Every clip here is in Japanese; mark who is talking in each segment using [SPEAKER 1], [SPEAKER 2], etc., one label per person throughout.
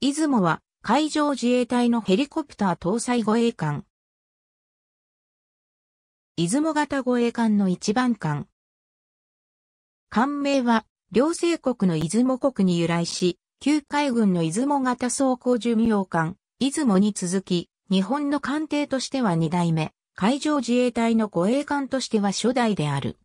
[SPEAKER 1] 出雲は海上自衛隊のヘリコプター搭載護衛艦。出雲型護衛艦の一番艦。艦名は、両政国の出雲国に由来し、旧海軍の出雲型装甲巡洋艦、出雲に続き、日本の艦艇としては二代目、海上自衛隊の護衛艦としては初代である。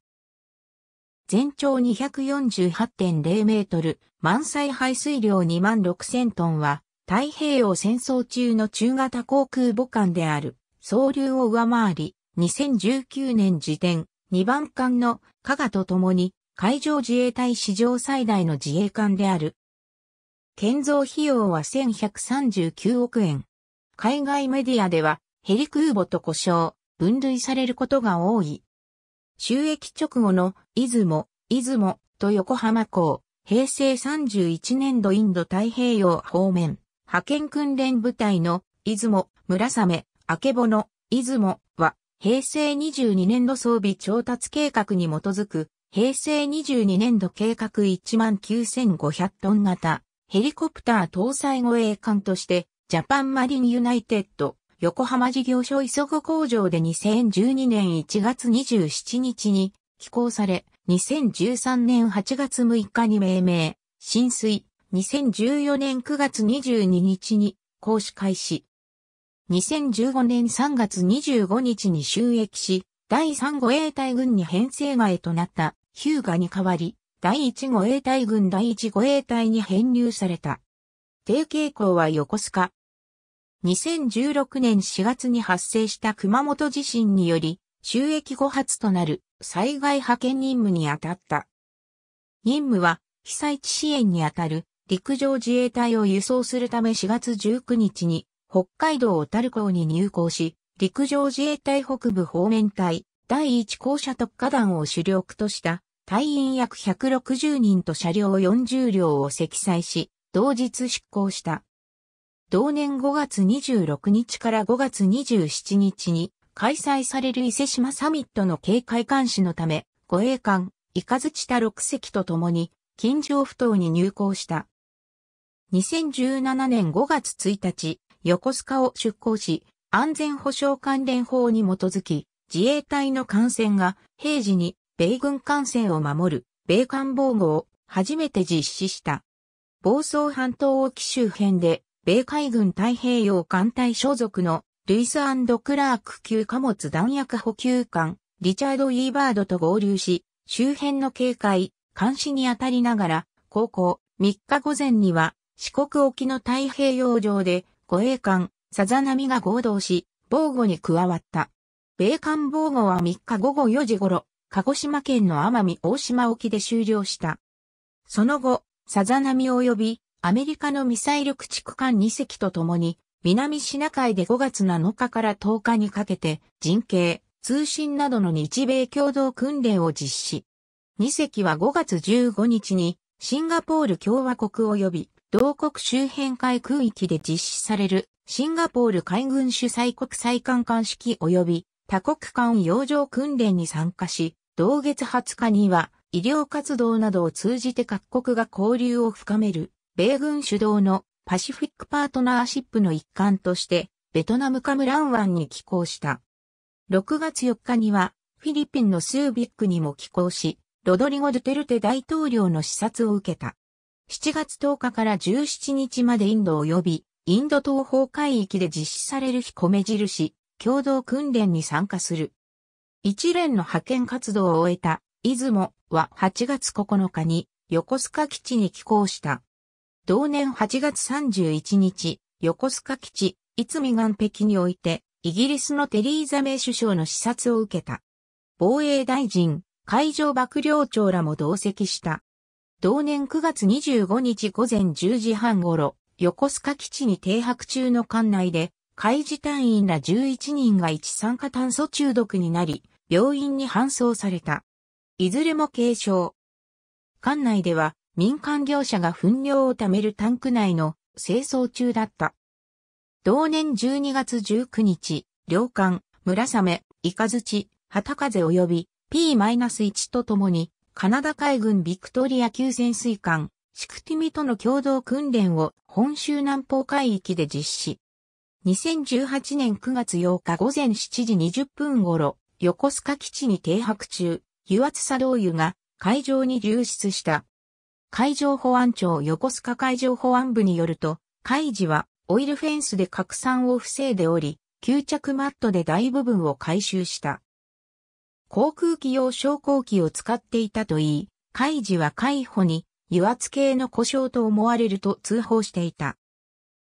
[SPEAKER 1] 全長248.0メートル、満載排水量2 6000トンは、太平洋戦争中の中型航空母艦である、総流を上回り、2019年時点、2番艦の加賀と共に、海上自衛隊史上最大の自衛艦である。建造費用は1139億円。海外メディアでは、ヘリ空母と呼称、分類されることが多い。収益直後の出雲、出雲と横浜港、平成31年度インド太平洋方面、派遣訓練部隊の出雲、村雨、明けぼの、出雲は、平成22年度装備調達計画に基づく、平成22年度計画19,500トン型、ヘリコプター搭載護衛艦として、ジャパンマリンユナイテッド、横浜事業所磯子工場で2012年1月27日に寄港され、2013年8月6日に命名、浸水、2014年9月22日に行使開始。2015年3月25日に収益し、第3護衛隊軍に編成外となったヒューガに代わり、第1護衛隊軍第1護衛隊に編入された。定傾向は横須賀、2016年4月に発生した熊本地震により、収益後発となる災害派遣任務に当たった。任務は被災地支援に当たる陸上自衛隊を輸送するため4月19日に北海道小樽港に入港し、陸上自衛隊北部方面隊第1校舎特化団を主力とした隊員約160人と車両40両を積載し、同日出港した。同年5月26日から5月27日に開催される伊勢島サミットの警戒監視のため、護衛艦、イカズチタ6隻と共に、近所埠頭に入港した。2017年5月1日、横須賀を出港し、安全保障関連法に基づき、自衛隊の艦船が平時に米軍艦船を守る米艦防護を初めて実施した。房総半島沖周辺で米海軍太平洋艦隊所属のルイスクラーク級貨物弾薬補給艦、リチャード・イーバードと合流し、周辺の警戒、監視に当たりながら、高校3日午前には、四国沖の太平洋上で、護衛艦、さざ波が合同し、防護に加わった。米艦防護は3日午後4時頃、鹿児島県の奄美大島沖で終了した。その後、さざ波及びアメリカのミサイル駆逐艦2隻とともに、南シナ海で5月7日から10日にかけて、人形、通信などの日米共同訓練を実施。2隻は5月15日に、シンガポール共和国及び、同国周辺海空域で実施される、シンガポール海軍主催国際艦艦式及び、多国間洋上訓練に参加し、同月20日には、医療活動などを通じて各国が交流を深める米軍主導のパシフィックパートナーシップの一環として、ベトナムカムラン湾に寄港した。6月4日には、フィリピンのスービックにも寄港し、ロドリゴ・ドゥテルテ大統領の視察を受けた。7月10日から17日までインド及び、インド東方海域で実施される日米印、共同訓練に参加する。一連の派遣活動を終えた、出雲は8月9日に横須賀基地に寄港した。同年8月31日、横須賀基地、いつみ岸壁において、イギリスのテリーザメイ首相の視察を受けた。防衛大臣、海上幕僚長らも同席した。同年9月25日午前10時半頃、横須賀基地に停泊中の艦内で、海事隊員ら11人が一酸化炭素中毒になり、病院に搬送された。いずれも軽症。艦内では、民間業者が糞尿を貯めるタンク内の清掃中だった。同年12月19日、両艦、村雨、イカズチ、旗風及び P-1 とともに、カナダ海軍ビクトリア級潜水艦、シクティミとの共同訓練を本州南方海域で実施。2018年9月8日午前7時20分頃、横須賀基地に停泊中、油圧作動油が海上に流出した。海上保安庁横須賀海上保安部によると、海事はオイルフェンスで拡散を防いでおり、吸着マットで大部分を回収した。航空機用昇降機を使っていたといい、海事は海保に油圧系の故障と思われると通報していた。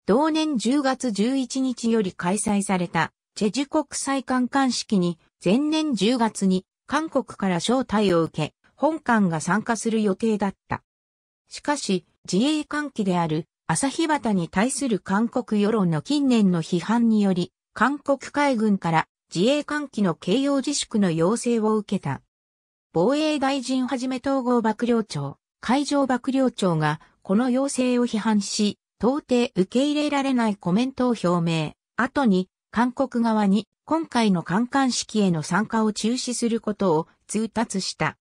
[SPEAKER 1] 同年10月11日より開催されたチェジュ国際観艦式に前年10月に韓国から招待を受け、本館が参加する予定だった。しかし、自衛官機である朝日旗に対する韓国世論の近年の批判により、韓国海軍から自衛官機の形容自粛の要請を受けた。防衛大臣はじめ統合幕僚長、海上幕僚長がこの要請を批判し、到底受け入れられないコメントを表明。後に、韓国側に今回の観艦式への参加を中止することを通達した。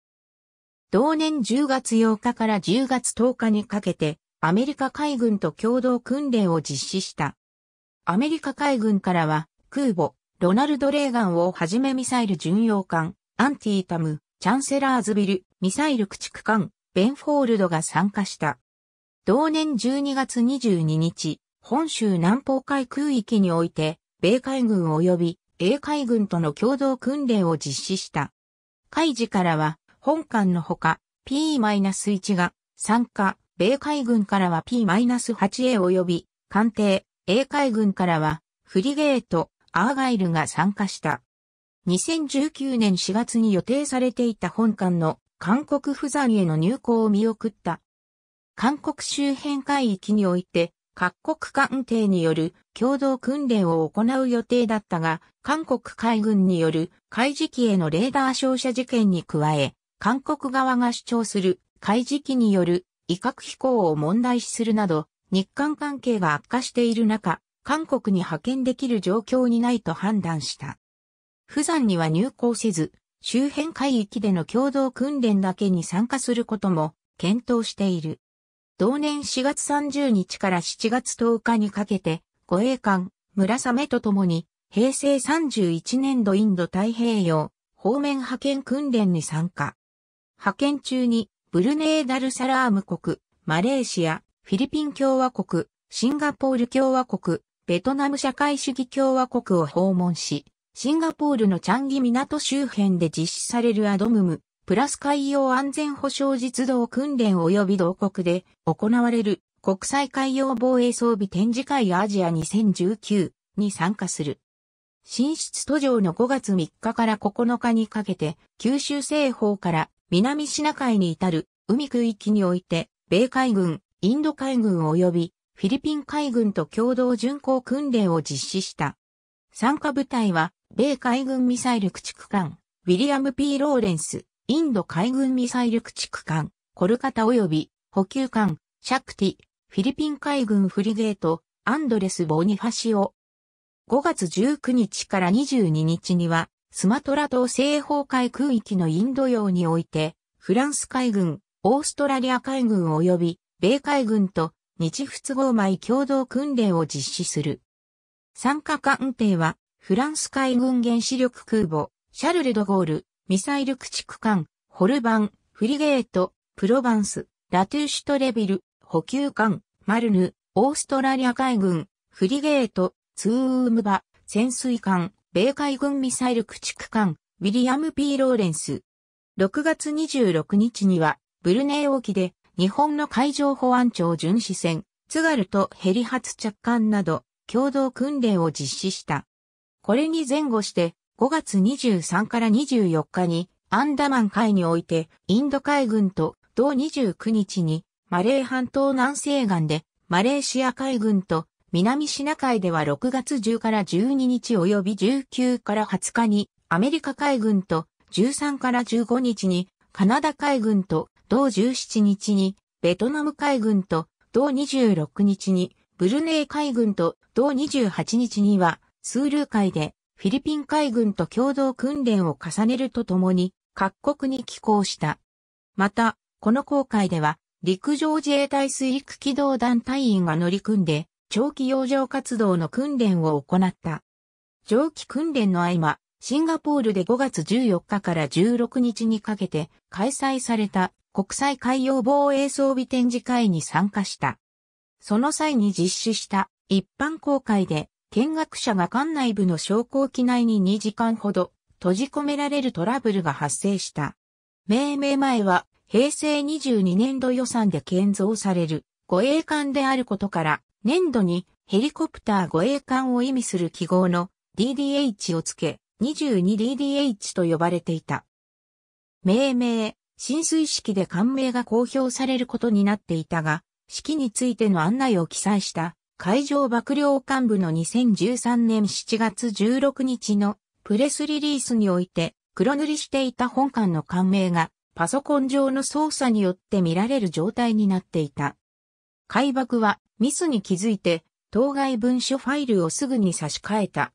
[SPEAKER 1] 同年10月8日から10月10日にかけて、アメリカ海軍と共同訓練を実施した。アメリカ海軍からは、空母、ロナルド・レーガンをはじめミサイル巡洋艦、アンティータム、チャンセラーズビル、ミサイル駆逐艦、ベンフォールドが参加した。同年12月22日、本州南方海空域において、米海軍及び英海軍との共同訓練を実施した。海事からは、本艦のほか P-1 が参加、米海軍からは P-8A 及び艦艇、英海軍からはフリゲート、アーガイルが参加した。2019年4月に予定されていた本艦の韓国不在への入港を見送った。韓国周辺海域において各国艦艇による共同訓練を行う予定だったが、韓国海軍による海時期へのレーダー照射事件に加え、韓国側が主張する海示機による威嚇飛行を問題視するなど、日韓関係が悪化している中、韓国に派遣できる状況にないと判断した。釜山には入港せず、周辺海域での共同訓練だけに参加することも検討している。同年4月30日から7月10日にかけて、護衛艦、村雨とともに、平成31年度インド太平洋方面派遣訓練に参加。派遣中に、ブルネーダルサラーム国、マレーシア、フィリピン共和国、シンガポール共和国、ベトナム社会主義共和国を訪問し、シンガポールのチャンギ港周辺で実施されるアドムム、プラス海洋安全保障実動訓練及び同国で行われる国際海洋防衛装備展示会アジア2019に参加する。進出途上の5月3日から9日にかけて九州西方から南シナ海に至る海区域において、米海軍、インド海軍及びフィリピン海軍と共同巡航訓練を実施した。参加部隊は、米海軍ミサイル駆逐艦、ウィリアム・ P・ ローレンス、インド海軍ミサイル駆逐艦、コルカタ及び補給艦、シャクティ、フィリピン海軍フリゲート、アンドレス・ボニファシオ。5月19日から22日には、スマトラ島西方海空域のインド洋において、フランス海軍、オーストラリア海軍及び、米海軍と日仏合米共同訓練を実施する。参加艦艇は、フランス海軍原子力空母、シャルル・ド・ゴール、ミサイル駆逐艦、ホルバン、フリゲート、プロバンス、ラトゥーシュトレビル、補給艦、マルヌ、オーストラリア海軍、フリゲート、ツーウムバ、潜水艦、米海軍ミサイル駆逐艦、ウィリアム・ P・ ローレンス。6月26日には、ブルネイ沖で、日本の海上保安庁巡視船、津軽とヘリ発着艦など、共同訓練を実施した。これに前後して、5月23から24日に、アンダマン海において、インド海軍と、同29日に、マレー半島南西岸で、マレーシア海軍と、南シナ海では6月10から12日及び19から20日にアメリカ海軍と13から15日にカナダ海軍と同17日にベトナム海軍と同26日にブルネイ海軍と同28日にはスールー海でフィリピン海軍と共同訓練を重ねるとともに各国に寄港した。また、この航海では陸上自衛隊水陸機動団隊員が乗り組んで長期洋上活動の訓練を行った。長期訓練の合間、シンガポールで5月14日から16日にかけて開催された国際海洋防衛装備展示会に参加した。その際に実施した一般公開で見学者が艦内部の昇降機内に2時間ほど閉じ込められるトラブルが発生した。命名前は平成22年度予算で建造される護衛艦であることから年度にヘリコプター護衛艦を意味する記号の DDH をつけ、22DDH と呼ばれていた。命名、浸水式で艦名が公表されることになっていたが、式についての案内を記載した海上幕僚幹部の2013年7月16日のプレスリリースにおいて黒塗りしていた本艦の艦名がパソコン上の操作によって見られる状態になっていた。海爆はミスに気づいて、当該文書ファイルをすぐに差し替えた。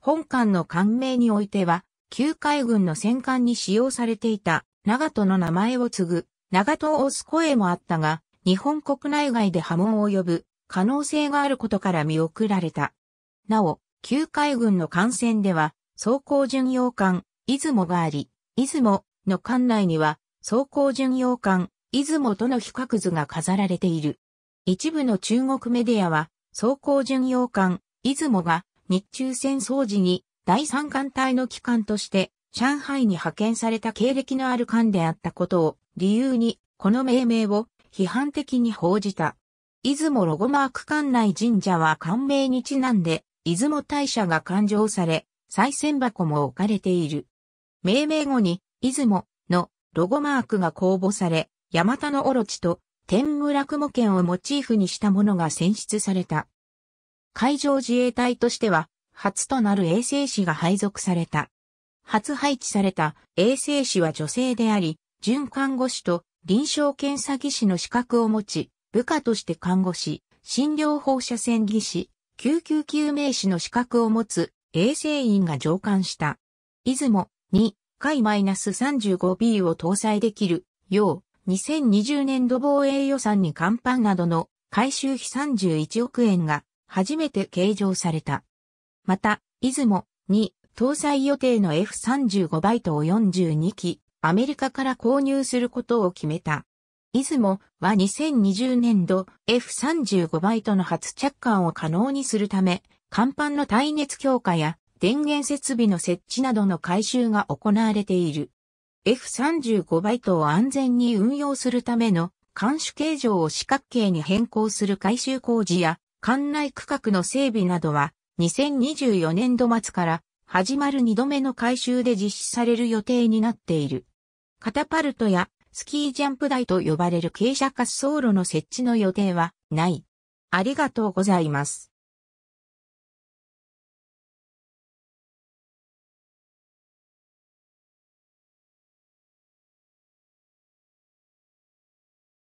[SPEAKER 1] 本艦の艦名においては、旧海軍の戦艦に使用されていた長門の名前を継ぐ、長門を押す声もあったが、日本国内外で波紋を呼ぶ可能性があることから見送られた。なお、旧海軍の艦船では、走行巡洋艦、出雲があり、出雲の艦内には、走行巡洋艦、出雲との比較図が飾られている。一部の中国メディアは、装甲巡洋艦、出雲が日中戦争時に第三艦隊の機関として上海に派遣された経歴のある艦であったことを理由にこの命名を批判的に報じた。出雲ロゴマーク艦内神社は艦名にちなんで出雲大社が勘定され、再選箱も置かれている。命名後に出雲のロゴマークが公募され、ヤマタのオロチと天狗落語剣をモチーフにしたものが選出された。海上自衛隊としては、初となる衛生士が配属された。初配置された衛生士は女性であり、準看護師と臨床検査技師の資格を持ち、部下として看護師、診療放射線技師、救急救命士の資格を持つ衛生員が上官した。出雲2回 -35B を搭載できるよう2020年度防衛予算に乾板などの回収費31億円が初めて計上された。また、出雲に搭載予定の F35 バイトを42機、アメリカから購入することを決めた。出雲は2020年度 F35 バイトの初着艦を可能にするため、甲板の耐熱強化や電源設備の設置などの改修が行われている。F35 バイトを安全に運用するための監視形状を四角形に変更する改修工事や管内区画の整備などは2024年度末から始まる2度目の改修で実施される予定になっている。カタパルトやスキージャンプ台と呼ばれる傾斜滑走路の設置の予定はない。ありがとうございます。